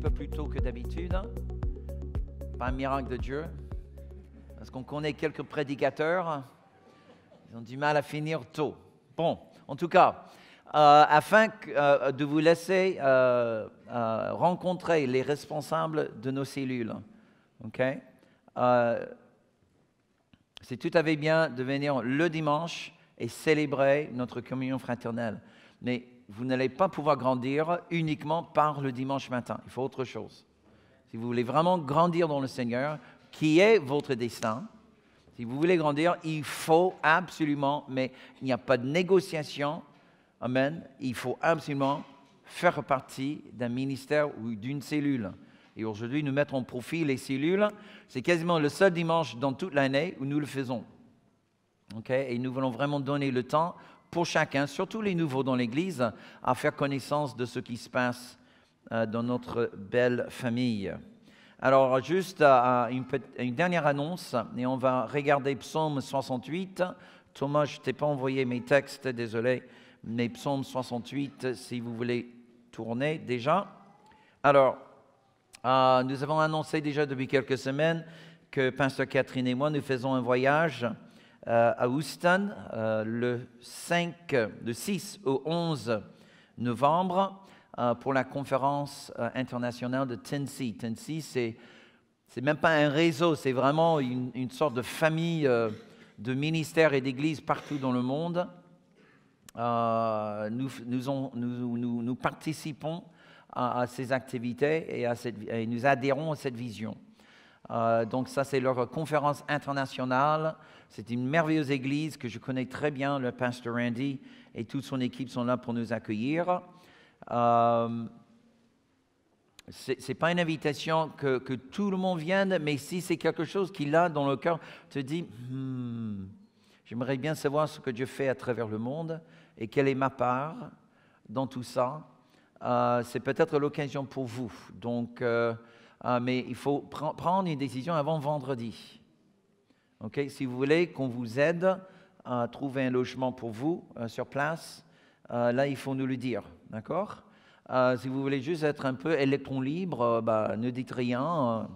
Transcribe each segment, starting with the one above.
peu plus tôt que d'habitude, hein. pas un miracle de Dieu, parce qu'on connaît quelques prédicateurs, ils ont du mal à finir tôt. Bon, en tout cas, euh, afin euh, de vous laisser euh, rencontrer les responsables de nos cellules, ok c'est tout à fait bien de venir le dimanche et célébrer notre communion fraternelle. Mais vous n'allez pas pouvoir grandir uniquement par le dimanche matin. Il faut autre chose. Si vous voulez vraiment grandir dans le Seigneur, qui est votre destin, si vous voulez grandir, il faut absolument, mais il n'y a pas de négociation, amen, il faut absolument faire partie d'un ministère ou d'une cellule. Et aujourd'hui, nous mettons en profit les cellules. C'est quasiment le seul dimanche dans toute l'année où nous le faisons. Ok Et nous voulons vraiment donner le temps pour chacun, surtout les nouveaux dans l'Église, à faire connaissance de ce qui se passe euh, dans notre belle famille. Alors juste une, dernière annonce, et on va regarder Psaume 68. Thomas, je ne t'ai pas envoyé mes textes, désolé, mais Psaume 68, si vous voulez tourner déjà. Alors, euh, nous avons annoncé déjà depuis quelques semaines que Pasteur Catherine et moi, nous faisons un voyage euh, à Houston euh, le, 5, 6 au 11 novembre euh, pour la conférence internationale de Tennessee. Tennessee, c'est n'est même pas un réseau, c'est vraiment une, sorte de famille de ministères et d'églises partout dans le monde. Nous, participons à, ces activités et nous adhérons à cette vision. Euh, donc ça, c'est leur conférence internationale. C'est une merveilleuse église que je connais très bien. Le pasteur Randy et toute son équipe sont là pour nous accueillir. Euh, ce n'est pas une invitation que, tout le monde vienne, mais si c'est quelque chose qu'il a dans le cœur, te dit, hmm, j'aimerais bien savoir ce que Dieu fait à travers le monde et quelle est ma part dans tout ça. Euh, c'est peut-être l'occasion pour vous. Donc, ah, mais il faut prendre une décision avant vendredi. OK Si vous voulez qu'on vous aide à trouver un logement pour vous euh, sur place, euh, là, il faut nous le dire. D'accord euh, Si vous voulez juste être un peu électron libre, bah, ne dites rien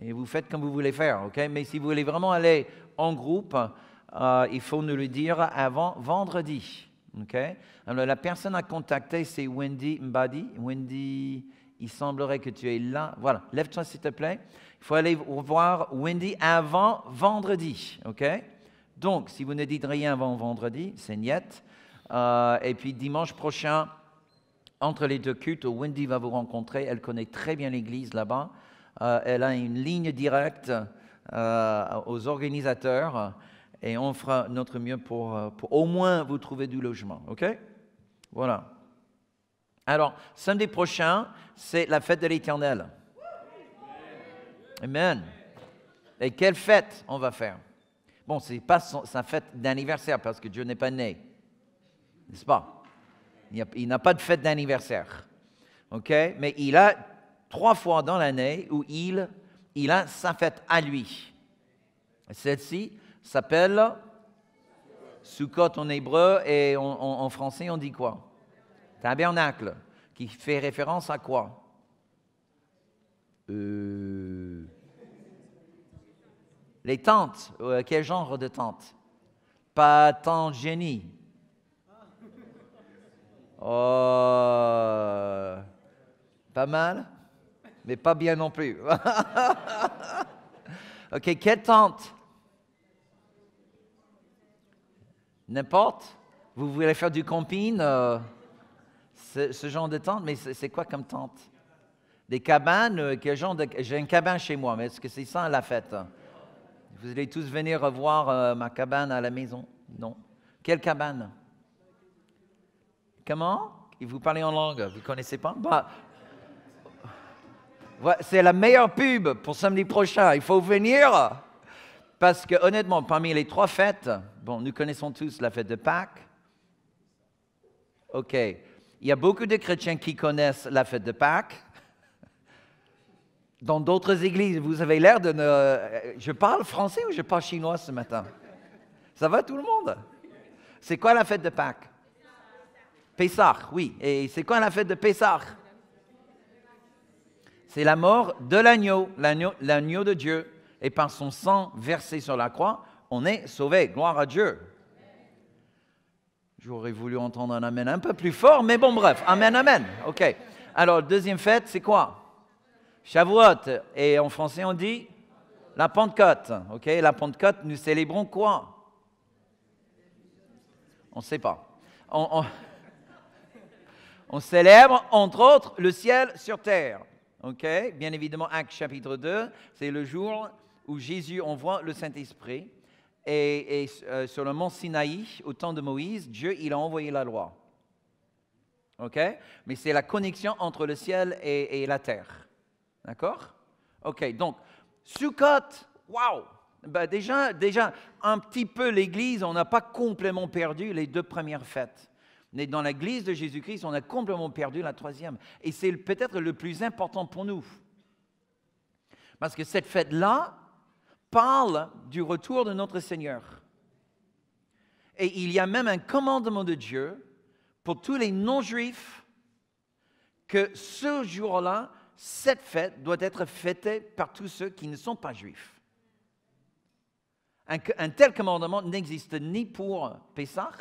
et vous faites comme vous voulez faire. Mais si vous voulez vraiment aller en groupe, il faut nous le dire avant vendredi. OK la personne à contacter, c'est Wendy Mbadi. Wendy il semblerait que tu es là. Voilà, lève-toi s'il te plaît. Il faut aller voir Wendy avant vendredi, OK Donc, si vous ne dites rien avant vendredi, c'est niette. Euh, et puis dimanche prochain, entre les deux cultes, Wendy va vous rencontrer. Elle connaît très bien l'église là-bas. Euh, elle a une ligne directe euh, aux organisateurs et on fera notre mieux pour, pour au moins vous trouver du logement, OK Voilà. Alors, samedi prochain, c'est la fête de l'Éternel. Amen. Et quelle fête on va faire Bon, ce n'est pas sa fête d'anniversaire parce que Dieu n'est pas né. N'est-ce pas Il n'a pas de fête d'anniversaire. OK Mais il a trois fois dans l'année où il, il a sa fête à lui. Celle-ci s'appelle Sukkot en hébreu et en français on dit quoi Tabernacle, qui fait référence à quoi euh, Les tentes, euh, quel genre de tente Pas tant génie. Oh, pas mal, mais pas bien non plus. ok, quelle tente N'importe Vous voulez faire du camping euh, ce, genre de tente, mais c'est quoi comme tente Des cabanes euh, quel genre de... J'ai une cabane chez moi, mais est-ce que c'est ça la fête Vous allez tous venir revoir euh, ma cabane à la maison Non. Quelle cabane Comment vous parlez en langue, vous ne connaissez pas bah, c'est la meilleure pub pour samedi prochain. Il faut venir. Parce que honnêtement, parmi les trois fêtes, bon, nous connaissons tous la fête de Pâques. OK. Il y a beaucoup de chrétiens qui connaissent la fête de Pâques. Dans d'autres églises, vous avez l'air de ne... Euh, je parle français ou je parle chinois ce matin Ça va tout le monde C'est quoi la fête de Pâques Pessah, oui. Et c'est quoi la fête de Pessah C'est la mort de l'agneau, l'agneau de Dieu. Et par son sang versé sur la croix, on est sauvé. Gloire à Dieu. J'aurais voulu entendre un Amen un peu plus fort, mais bon, bref, Amen, Amen. OK. Alors, deuxième fête, c'est quoi Shavuot. Et en français, on dit la Pentecôte. OK La Pentecôte, nous célébrons quoi On ne sait pas. On, célèbre, entre autres, le ciel sur terre. OK Bien évidemment, Acte chapitre 2, c'est le jour où Jésus envoie le Saint-Esprit et, euh, sur le mont Sinaï, au temps de Moïse, Dieu, il a envoyé la loi. OK Mais c'est la connexion entre le ciel et, la terre. D'accord OK, donc, Sukkot, waouh bah, déjà, déjà, un petit peu l'Église, on n'a pas complètement perdu les deux premières fêtes. Mais dans l'Église de Jésus-Christ, on a complètement perdu la troisième. Et c'est peut-être le plus important pour nous. Parce que cette fête-là, parle du retour de notre Seigneur. Et il y a même un commandement de Dieu pour tous les non-juifs que ce jour-là, cette fête doit être fêtée par tous ceux qui ne sont pas juifs. Un, tel commandement n'existe ni pour Pessah,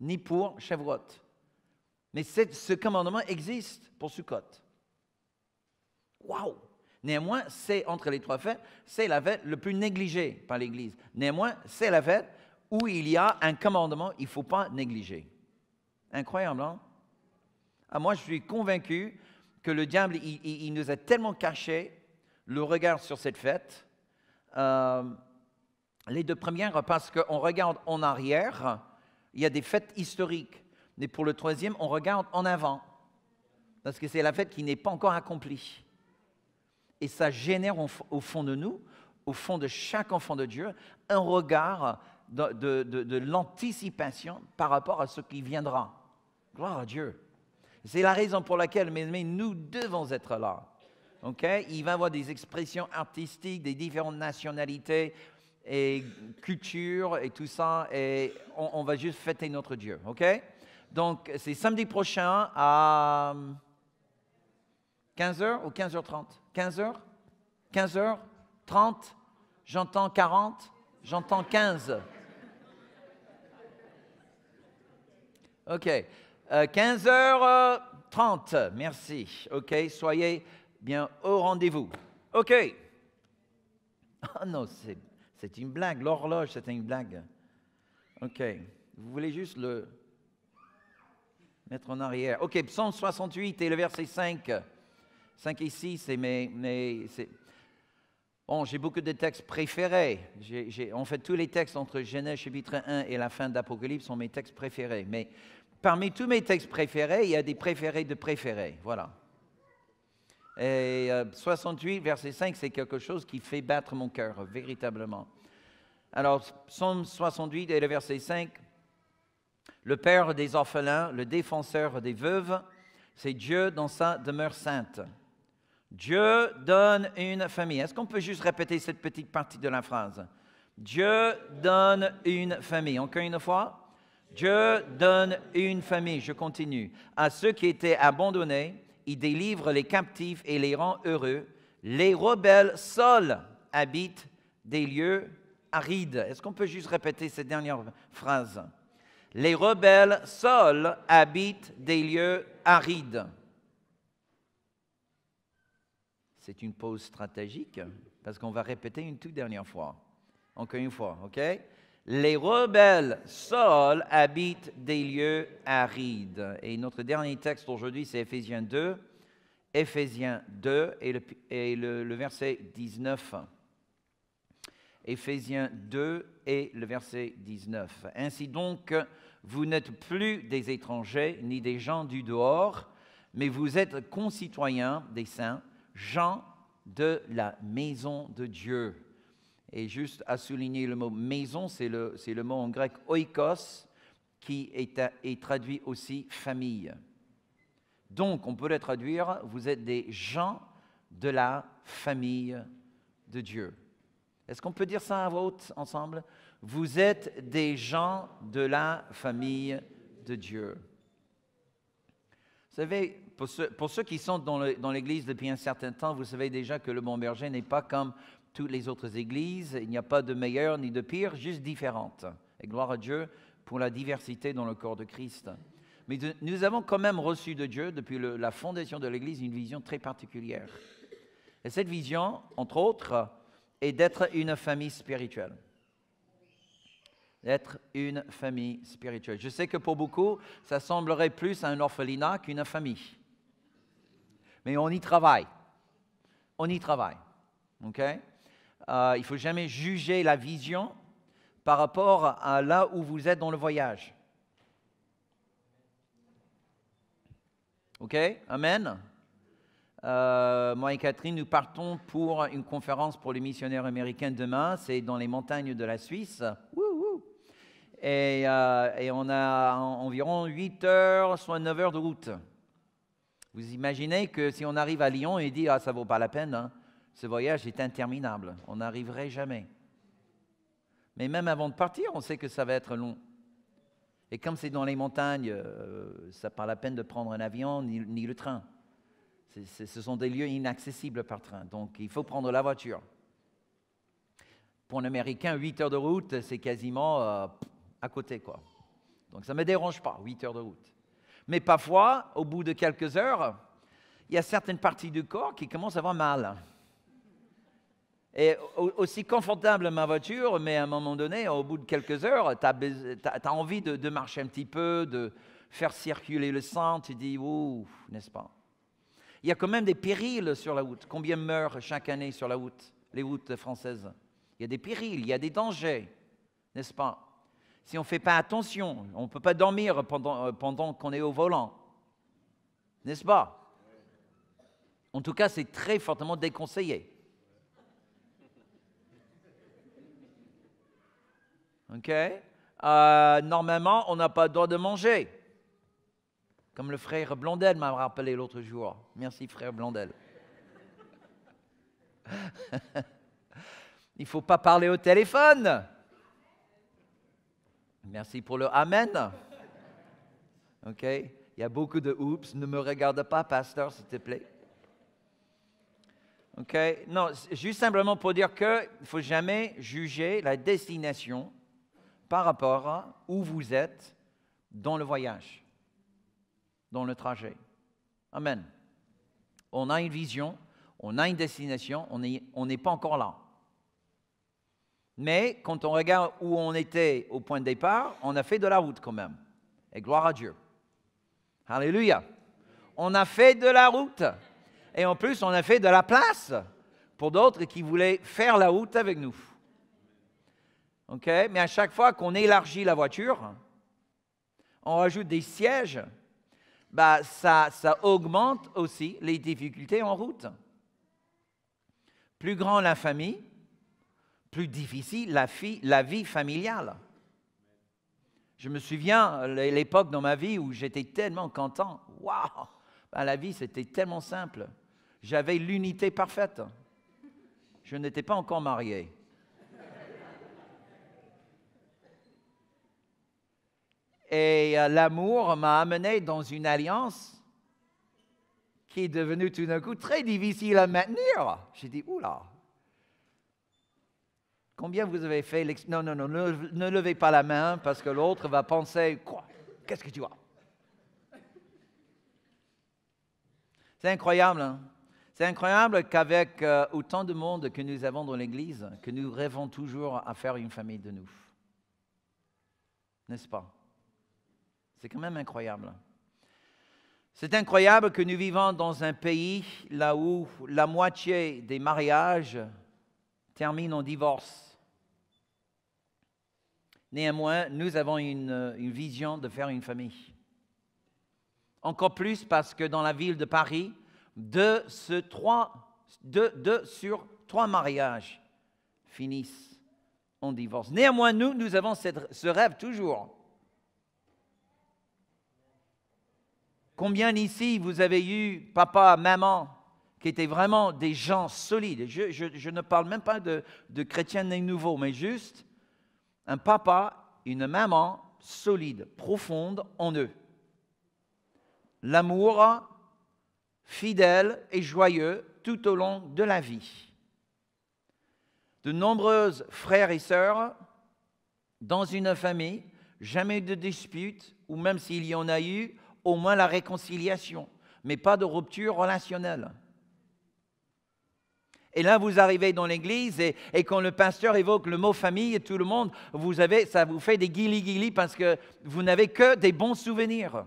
ni pour Shavuot. Mais ce commandement existe pour Sukkot. Waouh Néanmoins, c'est entre les trois fêtes, c'est la fête le plus négligée par l'Église. Néanmoins, c'est la fête où il y a un commandement, il ne faut pas négliger. Incroyable, non hein? ah, Moi, je suis convaincu que le diable, il, nous a tellement caché le regard sur cette fête. Euh, les deux premières, parce qu'on regarde en arrière, il y a des fêtes historiques. Mais pour le troisième, on regarde en avant, parce que c'est la fête qui n'est pas encore accomplie et ça génère au fond de nous, au fond de chaque enfant de Dieu, un regard de, l'anticipation par rapport à ce qui viendra. Gloire à Dieu. C'est la raison pour laquelle, mes amis, nous devons être là. Okay? Il va y avoir des expressions artistiques des différentes nationalités et cultures et tout ça, et on, va juste fêter notre Dieu. OK? Donc, c'est samedi prochain à 15h euh, ou 15h30. 15h 15h 30 J'entends 40 J'entends 15. OK. 15h30. Euh, euh, Merci. OK. Soyez bien au rendez-vous. OK. Oh non, c'est une blague. L'horloge, c'était une blague. OK. Vous voulez juste le mettre en arrière. OK. Psaume 68 et le verset 5. 5 et 6, c'est mes... Bon, j'ai beaucoup de textes préférés. en fait, tous les textes entre Genèse chapitre 1 et la fin d'Apocalypse sont mes textes préférés. Mais parmi tous mes textes préférés, il y a des préférés de préférés. Voilà. Et 68, euh, verset 5, c'est quelque chose qui fait battre mon cœur, véritablement. Alors, psaume 68 et le verset 5, le Père des orphelins, le défenseur des veuves, c'est Dieu dans sa demeure sainte. Dieu donne une famille. Est-ce qu'on peut juste répéter cette petite partie de la phrase Dieu donne une famille. Encore une fois. Dieu donne une famille. Je continue. À ceux qui étaient abandonnés, il délivre les captifs et les rend heureux. Les rebelles seuls habitent des lieux arides. Est-ce qu'on peut juste répéter cette dernière phrase Les rebelles seuls habitent des lieux arides. C'est une pause stratégique parce qu'on va répéter une toute dernière fois. Encore une fois, OK Les rebelles seuls habitent des lieux arides. Et notre dernier texte aujourd'hui, c'est Éphésiens 2. Éphésiens 2 et le, verset 19. Éphésiens 2 et le verset 19. Ainsi donc, vous n'êtes plus des étrangers ni des gens du dehors, mais vous êtes concitoyens des saints gens de la maison de Dieu. Et juste à souligner le mot maison, c'est le, le, mot en grec oikos, qui est, est traduit aussi famille. Donc, on peut le traduire, vous êtes des gens de la famille de Dieu. Est-ce qu'on peut dire ça à voix haute ensemble Vous êtes des gens de la famille de Dieu. Vous savez, pour ceux, pour ceux qui sont dans l'Église depuis un certain temps, vous savez déjà que le Mont Berger n'est pas comme toutes les autres églises. Il n'y a pas de meilleur ni de pire, juste différente. Et gloire à Dieu pour la diversité dans le corps de Christ. Mais nous avons quand même reçu de Dieu, depuis la fondation de l'Église, une vision très particulière. Et cette vision, entre autres, est d'être une famille spirituelle. D'être une famille spirituelle. Je sais que pour beaucoup, ça semblerait plus à un orphelinat qu'une famille mais on y travaille. On y travaille. OK euh, il ne faut jamais juger la vision par rapport à là où vous êtes dans le voyage. OK Amen. Euh, moi et Catherine, nous partons pour une conférence pour les missionnaires américains demain. C'est dans les montagnes de la Suisse. Et, euh, et on a environ 8 heures, soit 9 heures de route. Vous imaginez que si on arrive à Lyon et dit Ah, ça vaut pas la peine, hein. ce voyage est interminable, on n'arriverait jamais. Mais même avant de partir, on sait que ça va être long. Et comme c'est dans les montagnes, euh, ça ça vaut pas la peine de prendre un avion ni, le train. ce sont des lieux inaccessibles par train, donc il faut prendre la voiture. Pour un Américain, 8 heures de route, c'est quasiment euh, à côté. quoi. Donc ça ne me dérange pas, 8 heures de route. Mais parfois, au bout de quelques heures, il y a certaines parties du corps qui commencent à avoir mal. Et aussi confortable ma voiture, mais à un moment donné, au bout de quelques heures, tu as, envie de, de, marcher un petit peu, de faire circuler le sang, tu dis, ouf, n'est-ce pas Il y a quand même des périls sur la route. Combien meurent chaque année sur la route, les routes françaises Il y a des périls, il y a des dangers, n'est-ce pas si on ne fait pas attention. On ne peut pas dormir pendant, euh, pendant qu'on est au volant. N'est-ce pas En tout cas, c'est très fortement déconseillé. OK euh, Normalement, on n'a pas le droit de manger. Comme le frère Blondel m'a rappelé l'autre jour. Merci, frère Blondel. Il ne faut pas parler au téléphone. Merci pour le Amen. OK? Il y a beaucoup de oups. Ne me regarde pas, pasteur, s'il te plaît. OK? Non, juste simplement pour dire qu'il ne faut jamais juger la destination par rapport à où vous êtes dans le voyage, dans le trajet. Amen. On a une vision, on a une destination, on n'est pas encore là. Mais quand on regarde où on était au point de départ, on a fait de la route quand même. Et gloire à Dieu. Alléluia. On a fait de la route. Et en plus, on a fait de la place pour d'autres qui voulaient faire la route avec nous. Mais à chaque fois qu'on élargit la voiture, on rajoute des sièges, bah, ça, ça augmente aussi les difficultés en route. Plus grand la famille, plus difficile la, vie, familiale. Je me souviens l'époque dans ma vie où j'étais tellement content. Waouh! Bah, la vie, c'était tellement simple. J'avais l'unité parfaite. Je n'étais pas encore marié. Et euh, l'amour m'a amené dans une alliance qui est devenue tout d'un coup très difficile à maintenir. J'ai dit, oula, Combien vous avez fait Non, non, non, ne, levez pas la main parce que l'autre va penser Quoi Qu'est-ce que tu vois C'est incroyable. Hein. C'est incroyable qu'avec euh, autant de monde que nous avons dans l'Église, que nous rêvons toujours à faire une famille de nous. N'est-ce pas C'est quand même incroyable. C'est incroyable que nous vivons dans un pays là où la moitié des mariages terminent en divorce. Néanmoins, nous avons euh, une, vision de faire une famille. Encore plus parce que dans la ville de Paris, deux, sur trois mariages finissent en divorce. Néanmoins, nous, nous avons ce rêve toujours. Combien ici vous avez eu papa, maman, qui étaient vraiment des gens solides Je, ne parle même pas de, chrétiens nouveaux, mais juste un papa, une maman solide, profonde en eux. L'amour fidèle et joyeux tout au long de la vie. De nombreuses frères et sœurs dans une famille, jamais de dispute, ou même s'il y en a eu, au moins la réconciliation, mais pas de rupture relationnelle. Et là, vous arrivez dans l'église et, quand le pasteur évoque le mot famille, tout le monde, vous avez, ça vous fait des guili-guili parce que vous n'avez que des bons souvenirs.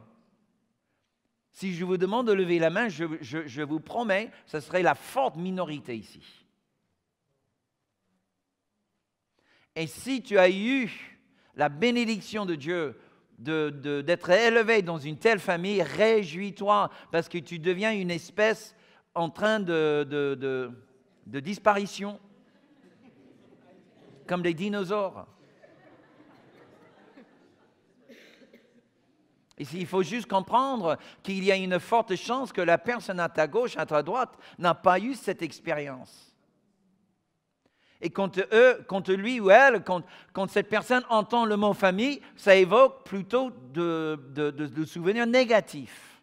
Si je vous demande de lever la main, je, vous promets, ce serait la forte minorité ici. Et si tu as eu la bénédiction de Dieu d'être élevé dans une telle famille, réjouis-toi parce que tu deviens une espèce en train de, de de disparition, comme les dinosaures. il faut juste comprendre qu'il y a une forte chance que la personne à ta gauche, à ta droite, n'a pas eu cette expérience. Et quand, eux, quand lui ou elle, quand, cette personne entend le mot famille, ça évoque plutôt de, de souvenirs négatifs.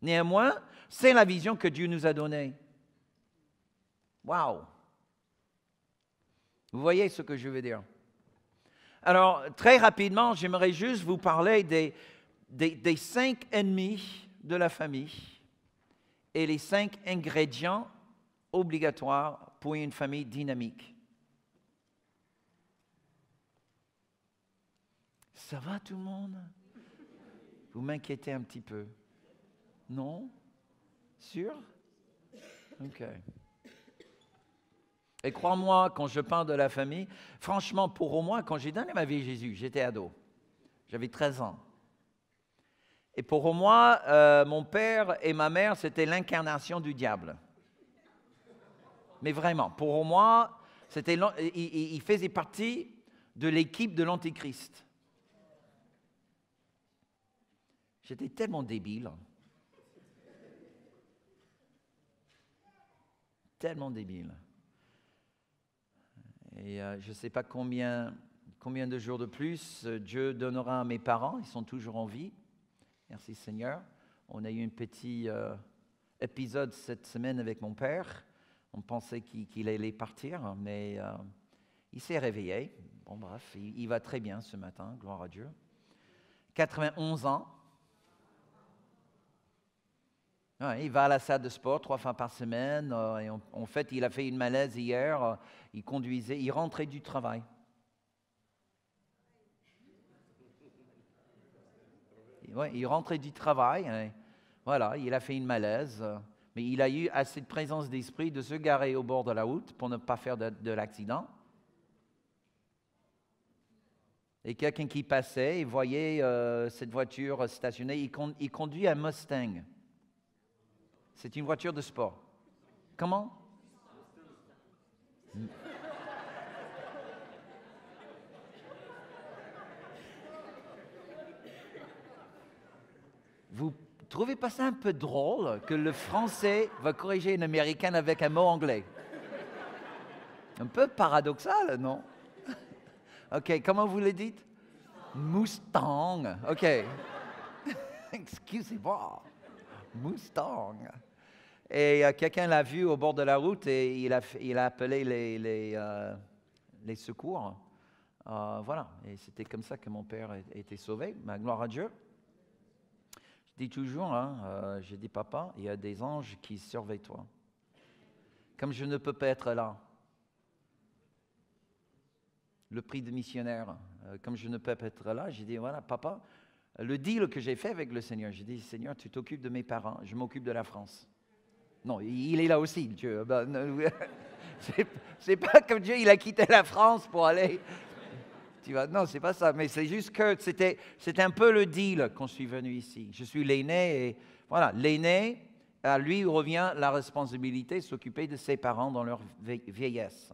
Néanmoins, c'est la vision que Dieu nous a donnée. Wow! Vous voyez ce que je veux dire Alors, très rapidement, j'aimerais juste vous parler des, des cinq ennemis de la famille et les cinq ingrédients obligatoires pour une famille dynamique. Ça va tout le monde Vous m'inquiétez un petit peu. Non Sûr Ok. Et crois-moi, quand je parle de la famille, franchement, pour moi, quand j'ai donné ma vie à Jésus, j'étais ado. J'avais 13 ans. Et pour moi, euh, mon père et ma mère, c'était l'incarnation du diable. Mais vraiment, pour moi, c'était, il, il faisait partie de l'équipe de l'Antichrist. J'étais tellement débile. Tellement débile. Et euh, je ne sais pas combien, combien de jours de plus euh, Dieu donnera à mes parents. Ils sont toujours en vie. Merci Seigneur. On a eu un petit euh, épisode cette semaine avec mon père. On pensait qu'il allait partir, mais il s'est réveillé. Bon, bref, il, va très bien ce matin, gloire à Dieu. 91 ans il va à la salle de sport trois fois par semaine. Euh, et en, fait, il a fait une malaise hier. Euh, il conduisait, il rentrait du travail. il rentrait du travail. Hein, voilà, il a fait une malaise. Euh, mais il a eu assez de présence d'esprit de se garer au bord de la route pour ne pas faire de, l'accident. Et quelqu'un qui passait, il voyait cette voiture stationnée. il conduit un Mustang. C'est une voiture de sport. Comment Vous trouvez pas ça un peu drôle que le français va corriger une américaine avec un mot anglais Un peu paradoxal, non Ok, comment vous le dites Mustang. Ok. Excusez-moi. Mustang. Et euh, quelqu'un l'a vu au bord de la route et il a, il a appelé les, les, euh, secours. Euh, voilà, et c'était comme ça que mon père a été sauvé. Ma bah, gloire à Dieu. Je dis toujours, hein, j'ai dit papa, il y a des anges qui surveillent toi. Comme je ne peux pas être là, le prix de missionnaire, comme je ne peux pas être là, j'ai dit voilà, papa, le deal que j'ai fait avec le Seigneur, j'ai dit Seigneur, tu t'occupes de mes parents, je m'occupe de la France. Non, il est là aussi, Dieu. Ben, c'est pas comme Dieu, il a quitté la France pour aller. Tu vois, non, c'est pas ça. Mais c'est juste que c'était, c'était un peu le deal qu'on je suis venu ici. Je suis l'aîné et voilà, l'aîné, à lui revient la responsabilité de s'occuper de ses parents dans leur vieillesse.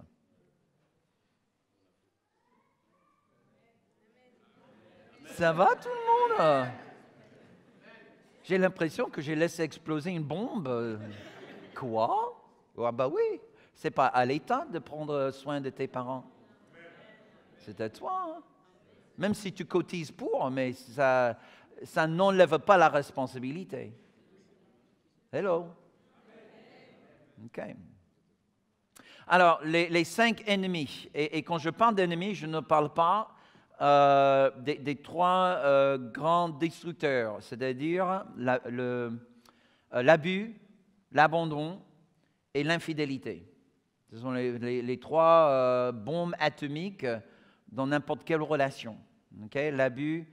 Ça va tout le monde J'ai l'impression que j'ai laissé exploser une bombe quoi Ah bah oui, c'est pas à l'État de prendre soin de tes parents. C'est à toi. Hein. Même si tu cotises pour, mais ça, ça n'enlève pas la responsabilité. Hello. OK. Alors, les, cinq ennemis, et, quand je parle d'ennemis, je ne parle pas euh, des, trois euh, grands destructeurs, c'est-à-dire euh, l'abus, l'abandon et l'infidélité. Ce sont les, trois euh, bombes atomiques dans n'importe quelle relation. L'abus,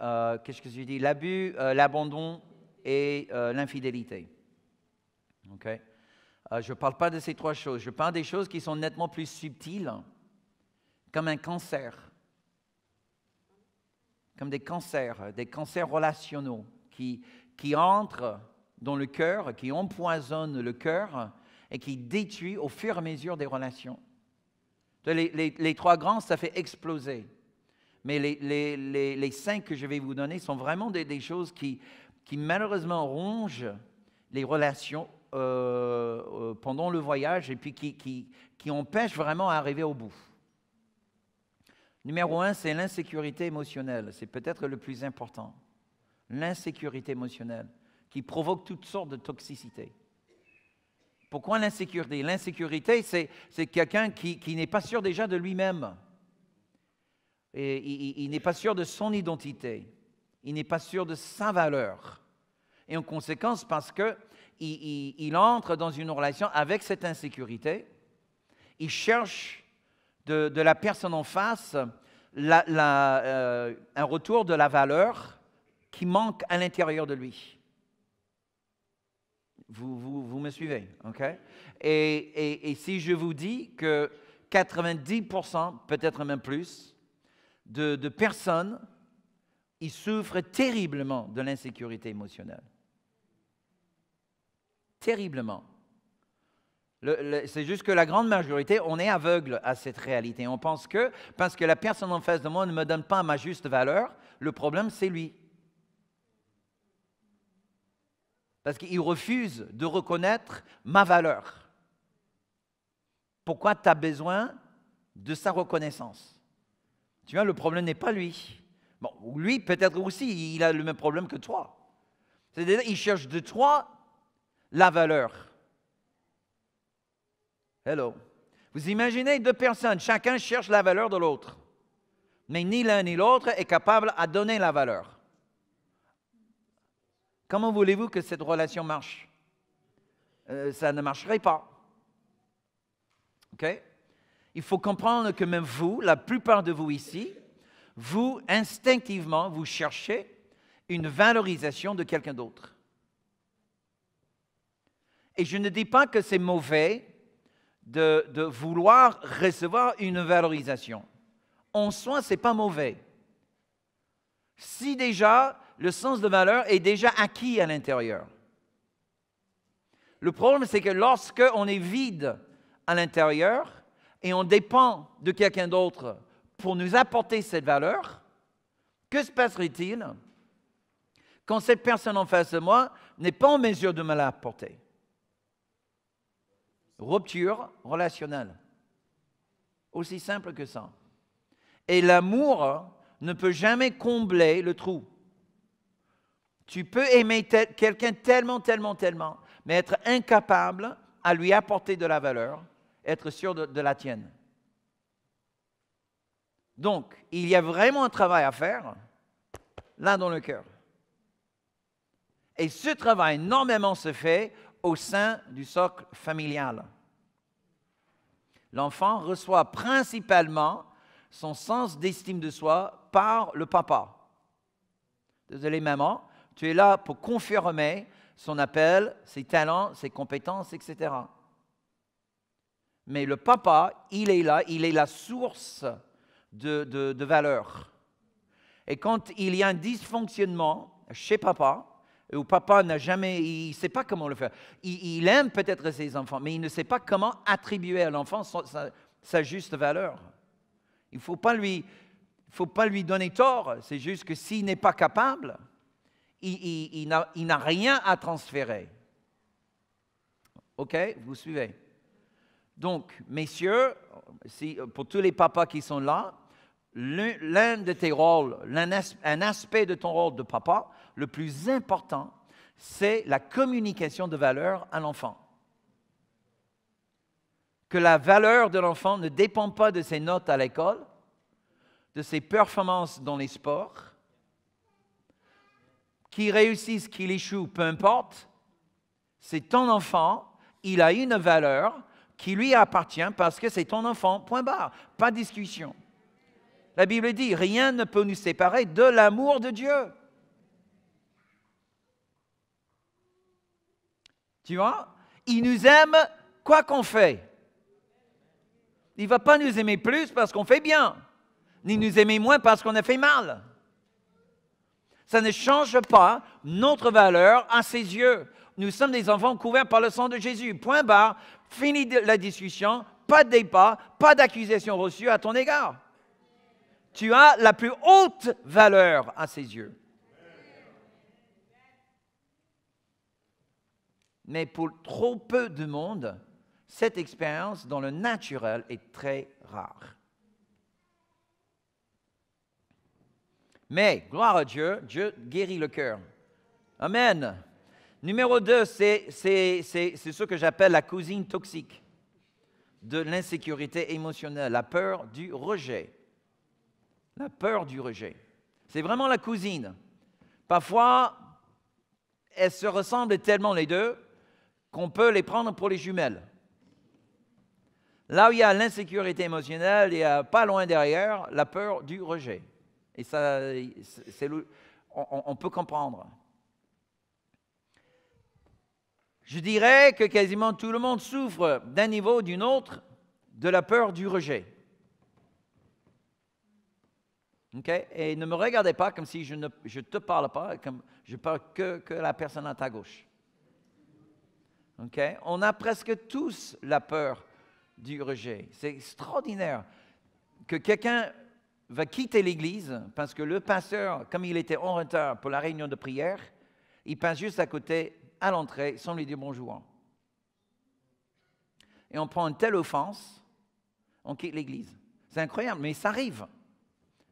euh, qu'est-ce que je dis L'abus, euh, l'abandon et l'infidélité. je ne parle pas de ces trois choses. Je parle des choses qui sont nettement plus subtiles, comme un cancer, comme des cancers, des cancers relationnels qui, qui entrent dans le cœur, qui empoisonne le cœur et qui détruit au fur et à mesure des relations. Les, trois grands, ça fait exploser. Mais les, cinq que je vais vous donner sont vraiment des, choses qui, qui malheureusement rongent les relations euh, euh, pendant le voyage et puis qui, qui, qui empêchent vraiment d'arriver au bout. Numéro un, c'est l'insécurité émotionnelle. C'est peut-être le plus important. L'insécurité émotionnelle qui provoque toutes sortes de toxicité. Pourquoi l'insécurité L'insécurité, c'est quelqu'un qui, qui n'est pas sûr déjà de lui-même. Et il, n'est pas sûr de son identité. Il n'est pas sûr de sa valeur. Et en conséquence, parce que il, il entre dans une relation avec cette insécurité, il cherche de, de la personne en face la, euh, un retour de la valeur qui manque à l'intérieur de lui. Vous, me suivez, OK? Et, si je vous dis que 90%, peut-être même plus, de, de personnes, ils souffrent terriblement de l'insécurité émotionnelle. Terriblement. C'est juste que la grande majorité, on est aveugle à cette réalité. On pense que parce que la personne en face de moi ne me donne pas ma juste valeur, le problème c'est lui. Parce qu'il refuse de reconnaître ma valeur. Pourquoi tu as besoin de sa reconnaissance Tu vois, le problème n'est pas lui. Bon, lui, peut-être aussi, il a le même problème que toi. C'est-à-dire, il cherche de toi la valeur. Hello. Vous imaginez deux personnes, chacun cherche la valeur de l'autre. Mais ni l'un ni l'autre est capable à donner la valeur. Comment voulez-vous que cette relation marche euh, Ça ne marcherait pas. OK Il faut comprendre que même vous, la plupart de vous ici, vous, instinctivement, vous cherchez une valorisation de quelqu'un d'autre. Et je ne dis pas que c'est mauvais de, de, vouloir recevoir une valorisation. En soi, ce n'est pas mauvais. Si déjà le sens de valeur est déjà acquis à l'intérieur. Le problème, c'est que lorsque on est vide à l'intérieur et on dépend de quelqu'un d'autre pour nous apporter cette valeur, que se passerait-il quand cette personne en face de moi n'est pas en mesure de me l'apporter Rupture relationnelle. Aussi simple que ça. Et l'amour ne peut jamais combler le trou. Tu peux aimer quelqu'un tellement, tellement, tellement, mais être incapable à lui apporter de la valeur, être sûr de, la tienne. Donc, il y a vraiment un travail à faire, là dans le cœur. Et ce travail énormément se fait au sein du socle familial. L'enfant reçoit principalement son sens d'estime de soi par le papa. Désolé maman, tu es là pour confirmer son appel, ses talents, ses compétences, etc. Mais le papa, il est là, il est la source de, de, valeur. Et quand il y a un dysfonctionnement chez papa, où papa n'a jamais, il ne sait pas comment le faire, il, aime peut-être ses enfants, mais il ne sait pas comment attribuer à l'enfant sa, juste valeur. Il ne faut, faut pas lui donner tort, c'est juste que s'il n'est pas capable, il, n'a rien à transférer. OK Vous suivez Donc, messieurs, pour tous les papas qui sont là, l'un de tes rôles, un aspect de ton rôle de papa, le plus important, c'est la communication de valeur à l'enfant. Que la valeur de l'enfant ne dépend pas de ses notes à l'école, de ses performances dans les sports, qu'il réussisse, qu'il échoue, peu importe, c'est ton enfant, il a une valeur qui lui appartient parce que c'est ton enfant, point barre, pas discussion. La Bible dit, rien ne peut nous séparer de l'amour de Dieu. Tu vois Il nous aime quoi qu'on fait. Il ne va pas nous aimer plus parce qu'on fait bien, ni nous aimer moins parce qu'on a fait mal. Ça ne change pas notre valeur à ses yeux. Nous sommes des enfants couverts par le sang de Jésus. Point barre, fini la discussion, pas de départ, pas d'accusation reçue à ton égard. Tu as la plus haute valeur à ses yeux. Mais pour trop peu de monde, cette expérience dans le naturel est très rare. Mais, gloire à Dieu, Dieu guérit le cœur. Amen. Numéro 2, c'est ce que j'appelle la cousine toxique de l'insécurité émotionnelle, la peur du rejet. La peur du rejet. C'est vraiment la cousine. Parfois, elles se ressemblent tellement les deux qu'on peut les prendre pour les jumelles. Là où il y a l'insécurité émotionnelle, il y a pas loin derrière la peur du rejet. Et ça, c'est on, peut comprendre. Je dirais que quasiment tout le monde souffre d'un niveau ou d'une autre de la peur du rejet. Okay? Et ne me regardez pas comme si je ne je te parle pas, comme je parle que, que la personne à ta gauche. Ok On a presque tous la peur du rejet. C'est extraordinaire que quelqu'un va quitter l'église parce que le pasteur, comme il était en retard pour la réunion de prière, il passe juste à côté, à l'entrée, sans lui dire bonjour. Et on prend une telle offense, on quitte l'église. C'est incroyable, mais ça arrive.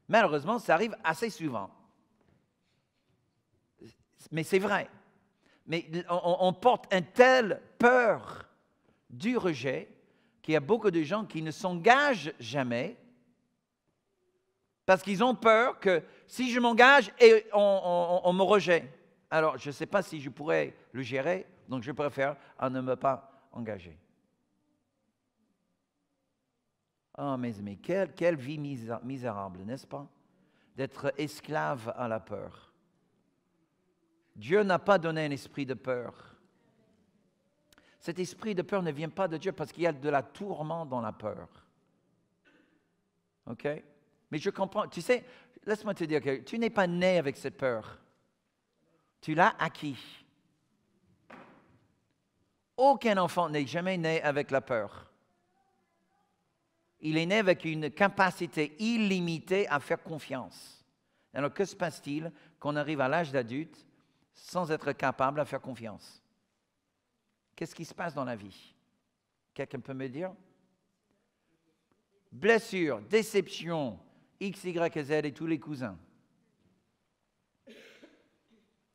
Malheureusement, ça arrive assez souvent. Mais c'est vrai. Mais on, on porte une telle peur du rejet qu'il y a beaucoup de gens qui ne s'engagent jamais parce qu'ils ont peur que si je m'engage, et on, me rejette. Alors, je ne sais pas si je pourrais le gérer, donc je préfère à ne me pas engager. Ah, mes amis, quelle, vie misérable, n'est-ce pas D'être esclave à la peur. Dieu n'a pas donné un esprit de peur. Cet esprit de peur ne vient pas de Dieu parce qu'il y a de la tourment dans la peur. OK mais je comprends. Tu sais, laisse-moi te dire que tu n'es pas né avec cette peur. Tu l'as acquis. Aucun enfant n'est jamais né avec la peur. Il est né avec une capacité illimitée à faire confiance. Alors que se passe-t-il qu'on arrive à l'âge d'adulte sans être capable à faire confiance Qu'est-ce qui se passe dans la vie Quelqu'un peut me dire Blessure, déception, X, Y, Z et tous les cousins.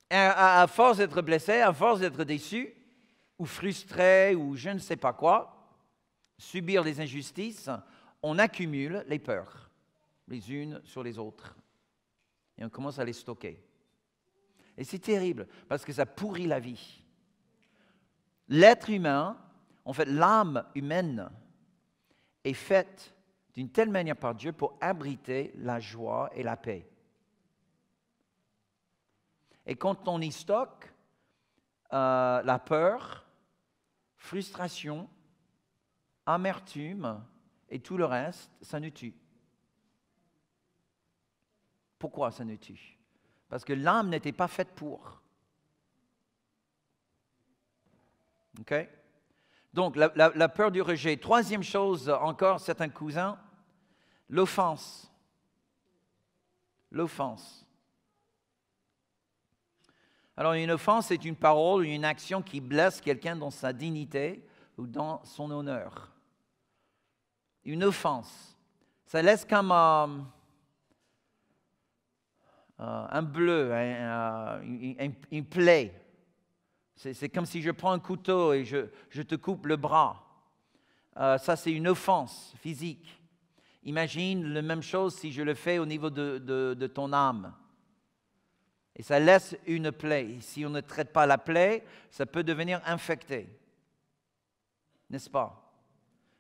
À, à force d'être blessé, à force d'être déçu, ou frustré, ou je ne sais pas quoi, subir les injustices, on accumule les peurs, les unes sur les autres. Et on commence à les stocker. Et c'est terrible, parce que ça pourrit la vie. L'être humain, en fait, l'âme humaine est faite d'une telle manière par Dieu pour abriter la joie et la paix. Et quand on y stocke euh, la peur, frustration, amertume et tout le reste, ça nous tue. Pourquoi ça nous tue Parce que l'âme n'était pas faite pour. OK donc la, peur du rejet. Troisième chose, encore certains cousins, l'offense. L'offense. Alors une offense est une parole ou une action qui blesse quelqu'un dans sa dignité ou dans son honneur. Une offense, ça laisse comme euh, euh, un bleu, euh, une plaie c'est comme si je prends un couteau et je, te coupe le bras. Euh, ça, c'est une offense physique. Imagine la même chose si je le fais au niveau de, de ton âme. Et ça laisse une plaie. Si on ne traite pas la plaie, ça peut devenir infecté. N'est-ce pas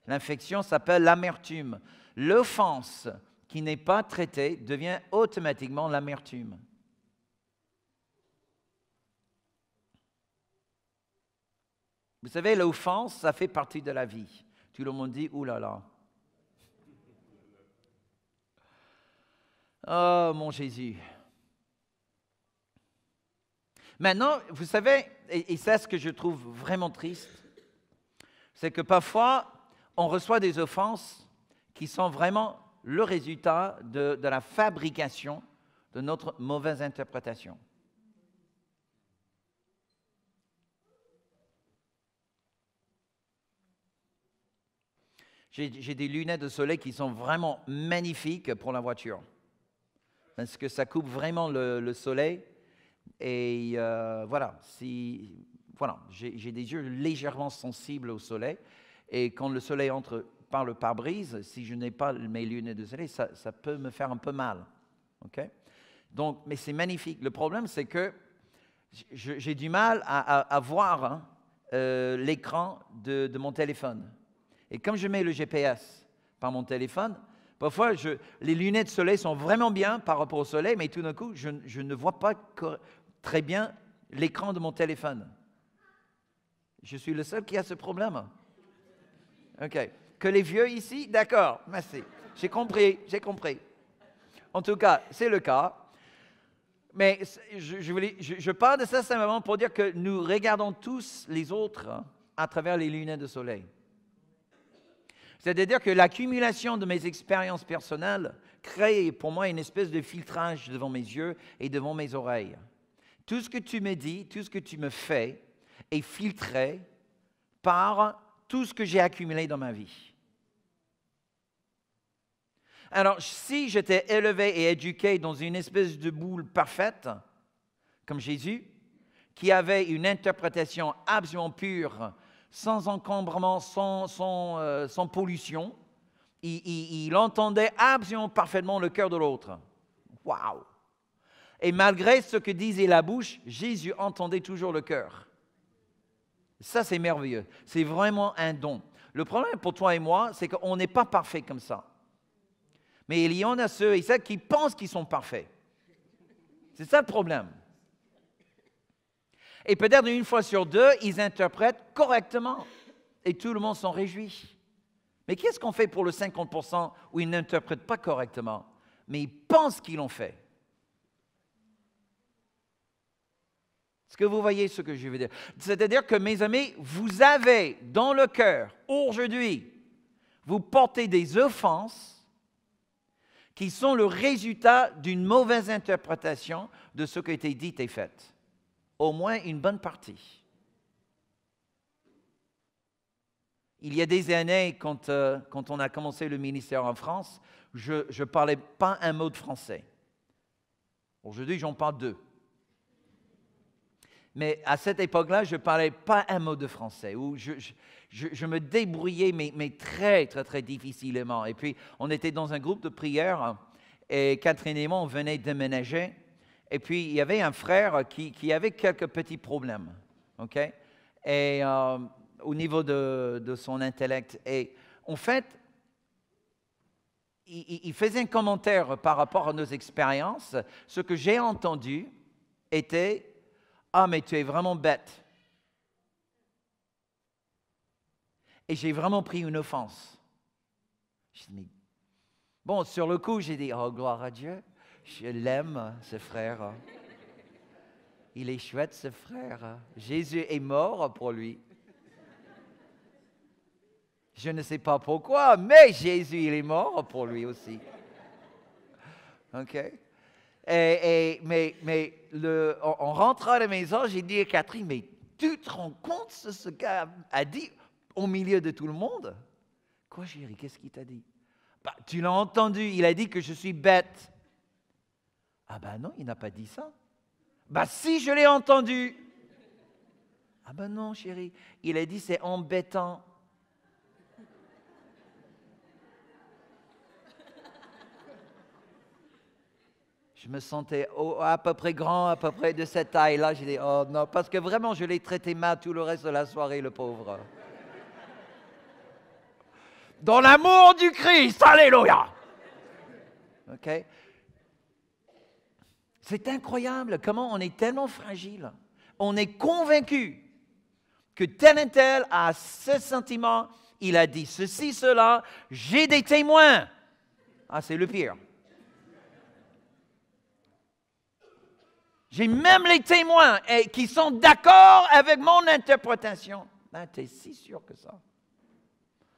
L'infection s'appelle l'amertume. L'offense qui n'est pas traitée devient automatiquement l'amertume. Vous savez, l'offense, ça fait partie de la vie. Tout le monde dit, oulala. Là là. Oh mon Jésus. Maintenant, vous savez, et, c'est ce que je trouve vraiment triste, c'est que parfois, on reçoit des offenses qui sont vraiment le résultat de la fabrication de notre mauvaise interprétation. J'ai des lunettes de soleil qui sont vraiment magnifiques pour la voiture. Parce que ça coupe vraiment le, soleil. Et euh, voilà, si, voilà j'ai des yeux légèrement sensibles au soleil. Et quand le soleil entre par le pare-brise, si je n'ai pas mes lunettes de soleil, ça, peut me faire un peu mal. Donc, mais c'est magnifique. Le problème, c'est que j'ai du mal à, voir hein, euh, l'écran de mon téléphone. Et comme je mets le GPS par mon téléphone, parfois les lunettes de soleil sont vraiment bien par rapport au soleil, mais tout d'un coup, je, ne vois pas très bien l'écran de mon téléphone. Je suis le seul qui a ce problème. OK. Que les vieux ici, d'accord, merci. J'ai compris, j'ai compris. En tout cas, c'est le cas. Mais je, je, je, parle de ça simplement pour dire que nous regardons tous les autres à travers les lunettes de soleil. C'est-à-dire que l'accumulation de mes expériences personnelles crée pour moi une espèce de filtrage devant mes yeux et devant mes oreilles. Tout ce que tu me dis, tout ce que tu me fais est filtré par tout ce que j'ai accumulé dans ma vie. Alors, si j'étais élevé et éduqué dans une espèce de boule parfaite, comme Jésus, qui avait une interprétation absolument pure sans encombrement, sans, euh, pollution. Il, entendait absolument parfaitement le cœur de l'autre. Waouh! Et malgré ce que disait la bouche, Jésus entendait toujours le cœur. Ça, c'est merveilleux. C'est vraiment un don. Le problème pour toi et moi, c'est qu'on n'est pas parfait comme ça. Mais il y en a ceux et celles qui pensent qu'ils sont parfaits. C'est ça le problème. Et peut-être une fois sur deux, ils interprètent correctement. Et tout le monde s'en réjouit. Mais qu'est-ce qu'on fait pour le 50% où ils n'interprètent pas correctement, mais ils pensent qu'ils l'ont fait Est-ce que vous voyez ce que je veux dire C'est-à-dire que, mes amis, vous avez dans le cœur, aujourd'hui, vous portez des offenses qui sont le résultat d'une mauvaise interprétation de ce qui a été dit et fait au moins une bonne partie. Il y a des années, quand, euh, quand on a commencé le ministère en France, je ne parlais pas un mot de français. Aujourd'hui, j'en parle deux. Mais à cette époque-là, je ne parlais pas un mot de français, ou je, me débrouillais, mais, mais, très, très, très difficilement. Et puis, on était dans un groupe de prière, et Catherine et moi, on venait déménager, et puis, il y avait un frère qui, avait quelques petits problèmes, OK Et euh, au niveau de, son intellect. Et en fait, il, il, faisait un commentaire par rapport à nos expériences. Ce que j'ai entendu était Ah, mais tu es vraiment bête. Et j'ai vraiment pris une offense. Bon, sur le coup, j'ai dit Oh, gloire à Dieu. Je l'aime, ce frère. Il est chouette, ce frère. Jésus est mort pour lui. Je ne sais pas pourquoi, mais Jésus, il est mort pour lui aussi. OK? Et, mais mais le, on, rentre à la maison, j'ai dit à Catherine, mais tu te rends compte ce gars a dit au milieu de tout le monde Quoi, chérie, qu'est-ce qu'il t'a dit bah, Tu l'as entendu, il a dit que je suis bête. Ah ben non, il n'a pas dit ça. Bah si, je l'ai entendu. Ah ben non, chérie, il a dit c'est embêtant. Je me sentais à peu près grand, à peu près de cette taille-là. J'ai dit, oh non, parce que vraiment, je l'ai traité mal tout le reste de la soirée, le pauvre. Dans l'amour du Christ, alléluia. OK c'est incroyable comment on est tellement fragile. On est convaincu que tel et tel a ce sentiment, il a dit ceci, cela, j'ai des témoins. Ah, c'est le pire. J'ai même les témoins qui sont d'accord avec mon interprétation. Ben, tu es si sûr que ça.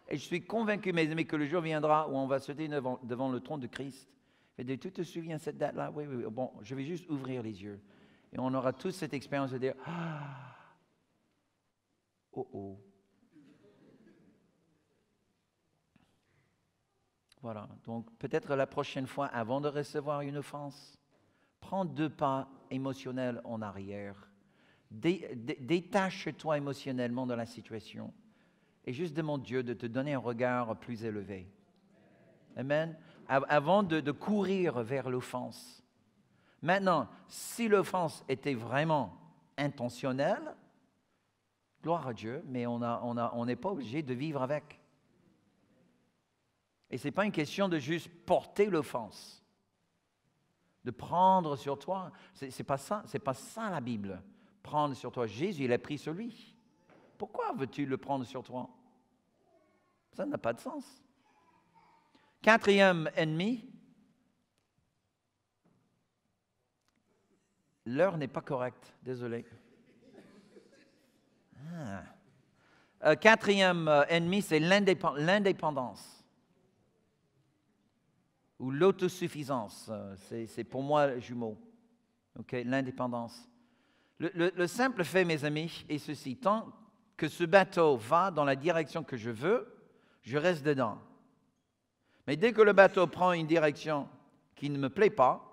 Et je suis convaincu, mes amis, que le jour viendra où on va se tenir devant, devant le trône de Christ de, tu te souviens de cette date-là? Oui, oui, Bon, je vais juste ouvrir les yeux. Et on aura tous cette expérience de dire, ah, oh, oh. Voilà. Donc, peut-être la prochaine fois, avant de recevoir une offense, prends deux pas émotionnels en arrière. Détache-toi émotionnellement de la situation et juste demande Dieu de te donner un regard plus élevé. Amen avant de, courir vers l'offense. Maintenant, si l'offense était vraiment intentionnelle, gloire à Dieu, mais on n'est on pas obligé de vivre avec. Et ce n'est pas une question de juste porter l'offense, de prendre sur toi. Ce n'est pas, ça, pas ça la Bible. Prendre sur toi. Jésus, il a pris celui. Pourquoi veux-tu le prendre sur toi Ça n'a pas de sens. Quatrième ennemi, l'heure n'est pas correcte, désolé. Ah. Euh, quatrième euh, ennemi, c'est l'indépendance ou l'autosuffisance. Euh, c'est pour moi jumeau. L'indépendance. Le, le simple fait, mes amis, est ceci. Tant que ce bateau va dans la direction que je veux, je reste dedans. Mais dès que le bateau prend une direction qui ne me plaît pas,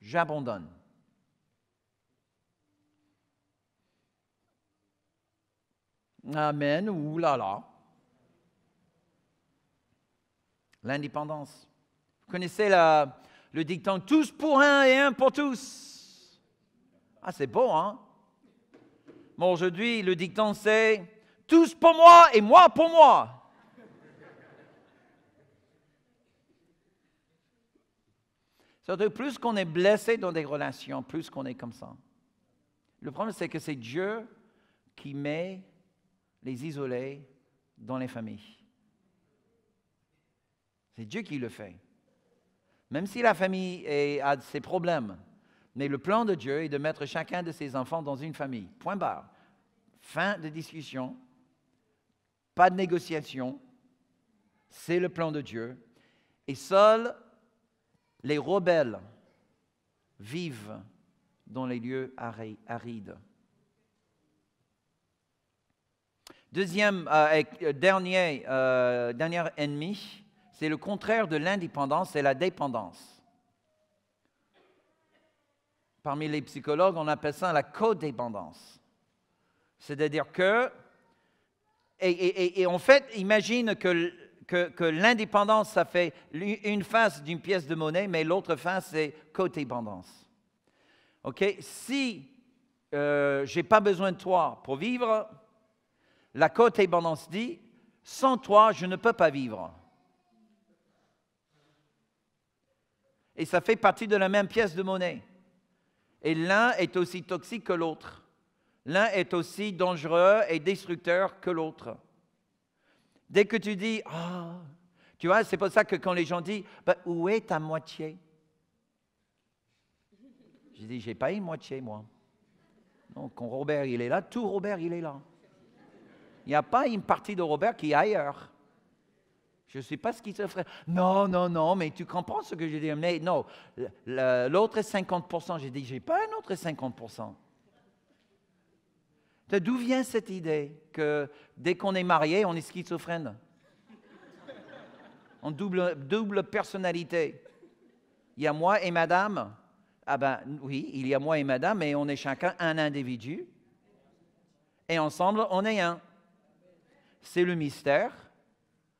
j'abandonne. Amen, ouh là là. L'indépendance. Vous connaissez le dicton tous pour un et un pour tous. Ah, c'est beau, hein? Bon, aujourd'hui, le dicton c'est tous pour moi et moi pour moi. Surtout, plus qu'on est blessé dans des relations, plus qu'on est comme ça. Le problème, c'est que c'est Dieu qui met les isolés dans les familles. C'est Dieu qui le fait. Même si la famille est, a ses problèmes, mais le plan de Dieu est de mettre chacun de ses enfants dans une famille. Point barre. Fin de discussion. Pas de négociation. C'est le plan de Dieu. Et seul les rebelles vivent dans les lieux arides. Deuxième euh, et euh, euh, dernier, ennemi, c'est le contraire de l'indépendance, c'est la dépendance. Parmi les psychologues, on appelle ça la codépendance. C'est-à-dire que, et, et, en fait, imagine que que, l'indépendance, ça fait une face d'une pièce de monnaie, mais l'autre face, c'est codépendance. OK? Si euh, je n'ai pas besoin de toi pour vivre, la codépendance dit, sans toi, je ne peux pas vivre. Et ça fait partie de la même pièce de monnaie. Et l'un est aussi toxique que l'autre. L'un est aussi dangereux et destructeur que l'autre. Dès que tu dis, ah, tu vois, c'est pour ça que quand les gens disent, bah, où est ta moitié Je dis, j'ai pas une moitié, moi. Non, quand Robert, il est là, tout Robert, il est là. Il n'y a pas une partie de Robert qui est ailleurs. Je ne sais pas ce qu'il se ferait. Non, non, non, mais tu comprends ce que je dis. Mais non, l'autre 50%, j'ai dit, j'ai pas un autre 50%. D'où vient cette idée que dès qu'on est marié, on est schizophrène En double, double personnalité. Il y a moi et madame. Ah ben oui, il y a moi et madame, mais on est chacun un individu. Et ensemble, on est un. C'est le mystère.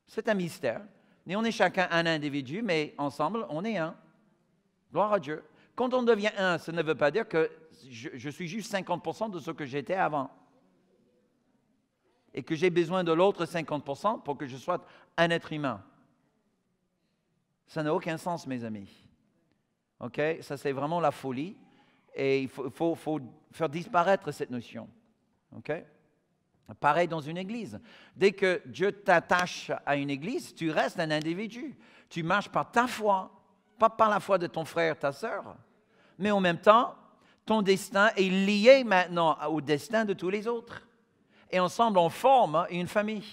C'est un mystère. Mais on est chacun un individu, mais ensemble, on est un. Gloire à Dieu. Quand on devient un, ça ne veut pas dire que je, je suis juste 50% de ce que j'étais avant et que j'ai besoin de l'autre 50% pour que je sois un être humain. Ça n'a aucun sens, mes amis. OK Ça, c'est vraiment la folie. Et il faut, faire disparaître cette notion. OK Pareil dans une église. Dès que Dieu t'attache à une église, tu restes un individu. Tu marches par ta foi, pas par la foi de ton frère, ta sœur. Mais en même temps, ton destin est lié maintenant au destin de tous les autres et ensemble on forme hein, une famille.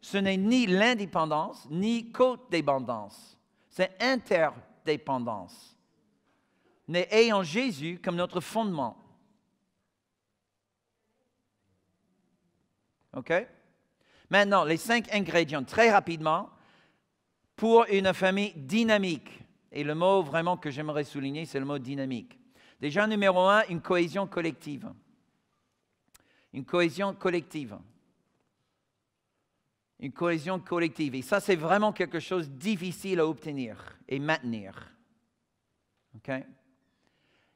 Ce n'est ni l'indépendance ni codépendance, c'est interdépendance. Mais ayant Jésus comme notre fondement. OK? Maintenant, les cinq ingrédients, très rapidement, pour une famille dynamique. Et le mot vraiment que j'aimerais souligner, c'est le mot dynamique. Déjà, numéro un, une cohésion collective. Une cohésion collective. Une cohésion collective. Et ça, c'est vraiment quelque chose de difficile à obtenir et maintenir. ok,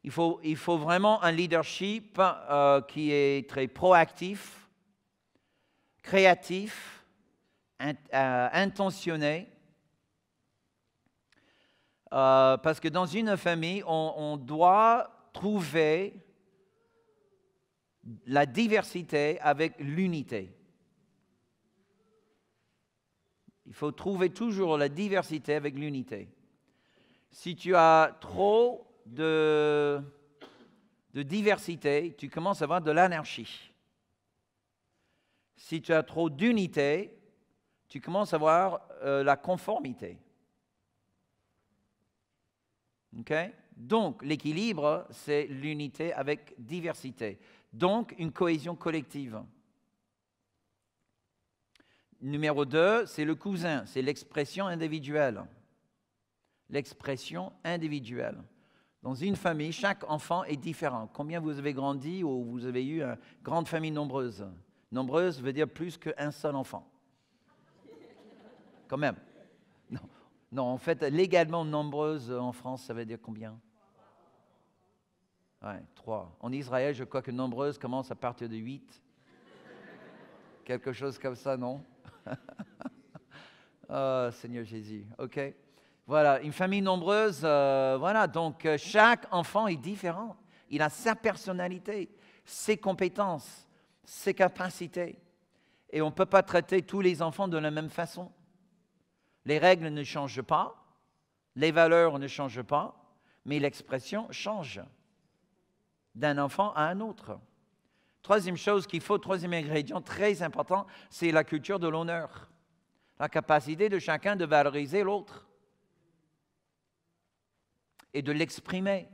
Il, faut, il faut vraiment un leadership euh, qui est très proactif, créatif, euh, intentionné euh, parce que dans une famille, on, doit trouver la diversité avec l'unité. Il faut trouver toujours la diversité avec l'unité. Si tu as trop de, diversité, tu commences à avoir de l'anarchie. Si tu as trop d'unité, tu commences à avoir euh, la conformité. Donc, l'équilibre, c'est l'unité avec diversité. Donc, une cohésion collective. Numéro 2, c'est le cousin, c'est l'expression individuelle. L'expression individuelle. Dans une famille, chaque enfant est différent. Combien vous avez grandi ou vous avez eu une euh, grande famille nombreuse Nombreuse veut dire plus qu'un seul enfant. Quand même. Non. Non, en fait, légalement nombreuses euh, en France, ça veut dire combien trois. En Israël, je crois que nombreuses commencent à partir de huit. Quelque chose comme ça, non Oh, Seigneur Jésus, ok. Voilà, une famille nombreuse, euh, voilà, donc euh, chaque enfant est différent. Il a sa personnalité, ses compétences, ses capacités. Et on ne peut pas traiter tous les enfants de la même façon. Les règles ne changent pas, les valeurs ne changent pas, mais l'expression change d'un enfant à un autre. Troisième chose qu'il faut, troisième ingrédient très important, c'est la culture de l'honneur, la capacité de chacun de valoriser l'autre et de l'exprimer.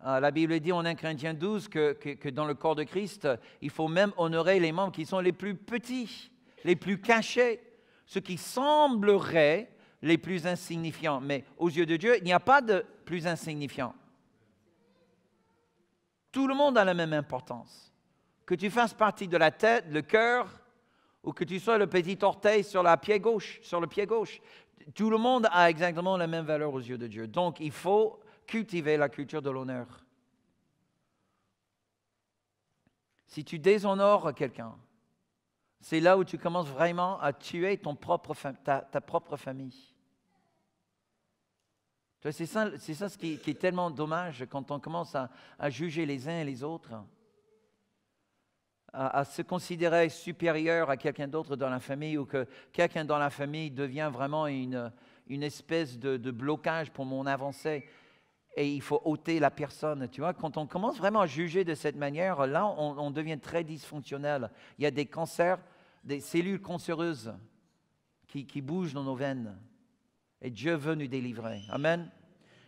Ah, la Bible dit en 1 Corinthiens 12 que, que, dans le corps de Christ, il faut même honorer les membres qui sont les plus petits, les plus cachés ce qui semblerait les plus insignifiants. Mais aux yeux de Dieu, il n'y a pas de plus insignifiant. Tout le monde a la même importance. Que tu fasses partie de la tête, le cœur, ou que tu sois le petit orteil sur, la pied gauche, sur le pied gauche, tout le monde a exactement la même valeur aux yeux de Dieu. Donc il faut cultiver la culture de l'honneur. Si tu déshonores quelqu'un, c'est là où tu commences vraiment à tuer ta, propre famille. C'est ça, ce qui, est tellement dommage quand on commence à, juger les uns et les autres, à, se considérer supérieur à quelqu'un d'autre dans la famille ou que quelqu'un dans la famille devient vraiment une, espèce de blocage pour mon avancée et il faut ôter la personne. Tu vois, quand on commence vraiment à juger de cette manière, là, on, devient très dysfonctionnel. Il y a des cancers, des cellules cancéreuses qui, qui bougent dans nos veines. Et Dieu veut nous délivrer. Amen.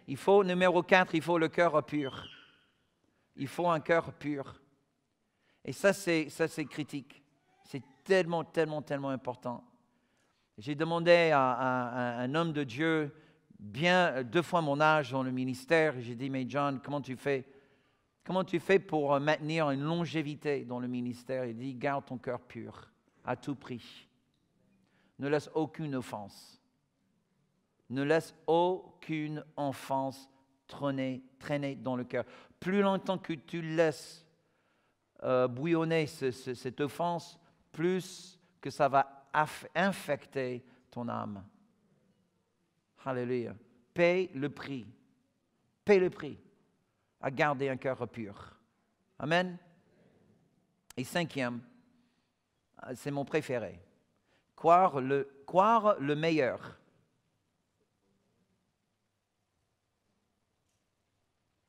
Il faut, numéro 4, il faut le cœur pur. Il faut un cœur pur. Et ça, c'est, ça, c'est critique. C'est tellement, tellement, tellement important. J'ai demandé à un homme de Dieu bien euh, deux fois mon âge dans le ministère. J'ai dit, mais John, comment tu fais Comment tu fais pour euh, maintenir une longévité dans le ministère Il dit, garde ton cœur pur à tout prix. Ne laisse aucune offense. Ne laisse aucune offense traîner, dans le cœur. Plus longtemps que tu laisses euh, bouillonner cette offense, plus que ça va infecter ton âme. Alléluia. Paye le prix. Paye le prix à garder un cœur pur. Amen. Et cinquième, euh, c'est mon préféré. Croire le, le meilleur.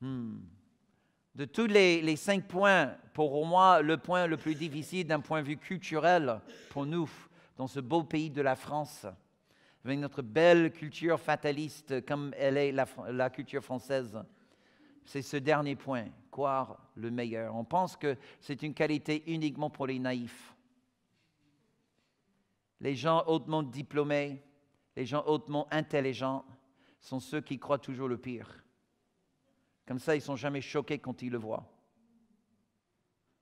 Hmm. De tous les, cinq points, pour moi, le point le plus difficile d'un point de vue culturel pour nous, dans ce beau pays de la France, avec notre belle culture fataliste comme elle est la, culture française. C'est ce dernier point, croire le meilleur. On pense que c'est une qualité uniquement pour les naïfs. Les gens hautement diplômés, les gens hautement intelligents sont ceux qui croient toujours le pire. Comme ça, ils ne sont jamais choqués quand ils le voient.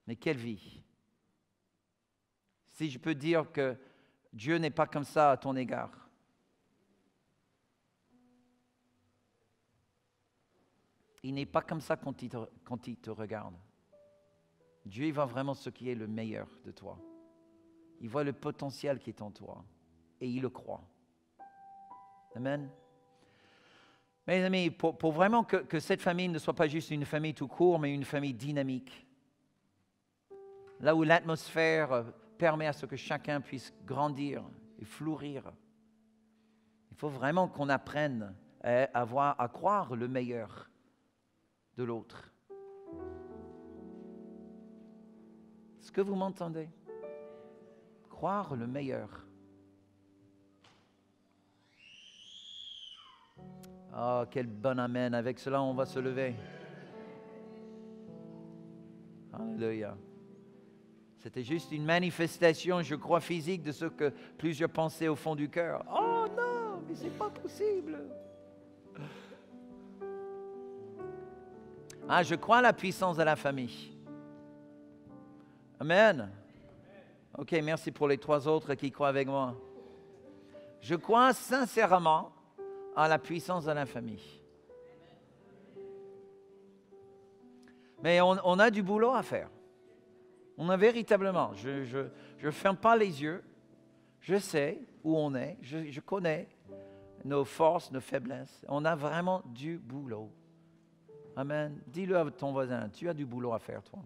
Mais quelle vie Si je peux dire que Dieu n'est pas comme ça à ton égard, il n'est pas comme ça quand il, te, regarde. Dieu voit vraiment ce qui est le meilleur de toi. Il voit le potentiel qui est en toi et il le croit. Amen. Mes amis, pour, vraiment que, cette famille ne soit pas juste une famille tout court, mais une famille dynamique, là où l'atmosphère euh, permet à ce que chacun puisse grandir et fleurir, il faut vraiment qu'on apprenne à, avoir, à croire le meilleur de l'autre. Est-ce que vous m'entendez Croire le meilleur. Ah, oh, quel bon amen. Avec cela, on va se lever. Alléluia. C'était juste une manifestation, je crois, physique de ce que plusieurs pensaient au fond du cœur. Oh non, mais c'est pas possible. Ah, je crois à la puissance de la famille. Amen. Ok, merci pour les trois autres qui croient avec moi. Je crois sincèrement à la puissance de la famille. Mais on, a du boulot à faire. On a véritablement, je ne ferme pas les yeux, je sais où on est, je, je connais nos forces, nos faiblesses. On a vraiment du boulot. Amen. Dis-le à ton voisin, tu as du boulot à faire, toi.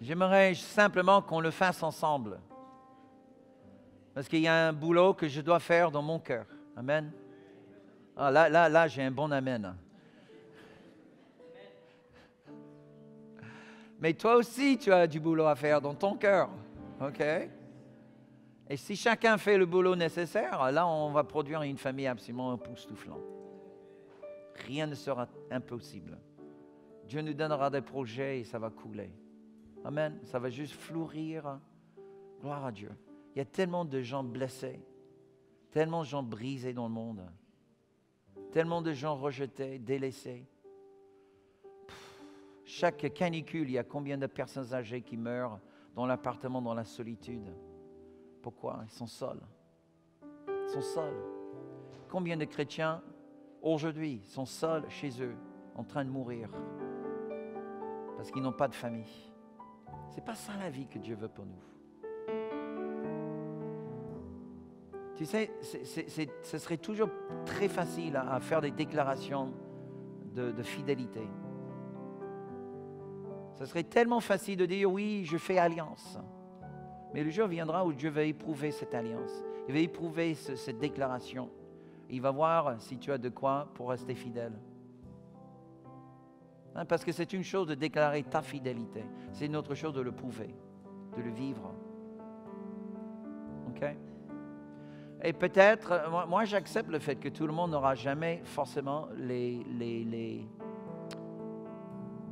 J'aimerais simplement qu'on le fasse ensemble. Parce qu'il y a un boulot que je dois faire dans mon cœur. Amen. Ah, là, là, là, j'ai un bon amen. Mais toi aussi, tu as du boulot à faire dans ton cœur. OK? Et si chacun fait le boulot nécessaire, là, on va produire une famille absolument époustouflante. Rien ne sera impossible. Dieu nous donnera des projets et ça va couler. Amen. Ça va juste fleurir. Gloire à Dieu. Il y a tellement de gens blessés, tellement de gens brisés dans le monde, tellement de gens rejetés, délaissés. chaque canicule, il y a combien de personnes âgées qui meurent dans l'appartement, dans la solitude. Pourquoi Ils sont seuls. Ils sont seuls. Combien de chrétiens aujourd'hui sont seuls chez eux, en train de mourir, parce qu'ils n'ont pas de famille C'est pas ça la vie que Dieu veut pour nous. Tu sais, ce serait toujours très facile à, faire des déclarations de, de fidélité. Ce serait tellement facile de dire oui, je fais alliance. Mais le jour viendra où Dieu va éprouver cette alliance. Il va éprouver cette déclaration. Il va voir si tu as de quoi pour rester fidèle. Hein, parce que c'est une chose de déclarer ta fidélité. C'est une autre chose de le prouver, de le vivre. OK et peut-être, moi, j'accepte le fait que tout le monde n'aura jamais forcément les, les,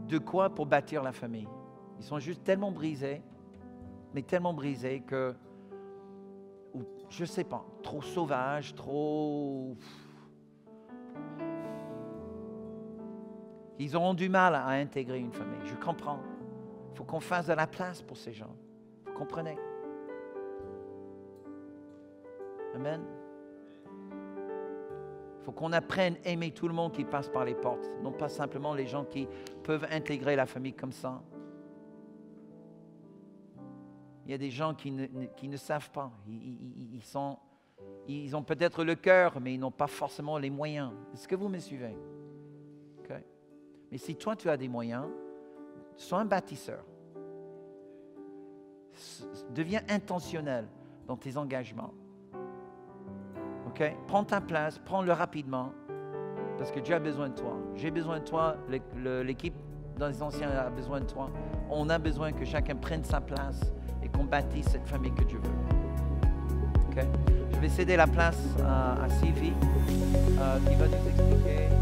de quoi pour bâtir la famille. Ils sont juste tellement brisés mais tellement brisé que, ou, je ne sais pas, trop sauvage, trop... Ils auront du mal à intégrer une famille. Je comprends. Il faut qu'on fasse de la place pour ces gens. Vous comprenez Amen. Il faut qu'on apprenne à aimer tout le monde qui passe par les portes, non pas simplement les gens qui peuvent intégrer la famille comme ça il y a des gens qui ne, savent pas. Ils, ils ont peut-être le cœur, mais ils n'ont pas forcément les moyens. Est-ce que vous me suivez? Mais si toi, tu as des moyens, sois un bâtisseur. Deviens intentionnel dans tes engagements. Ok Prends ta place, prends-le rapidement, parce que Dieu a besoin de toi. J'ai besoin de toi, l'équipe dans les anciens a besoin de toi. On a besoin que chacun prenne sa place bâti cette famille que Dieu veut. Je vais céder la place à, Sylvie euh, qui va nous expliquer.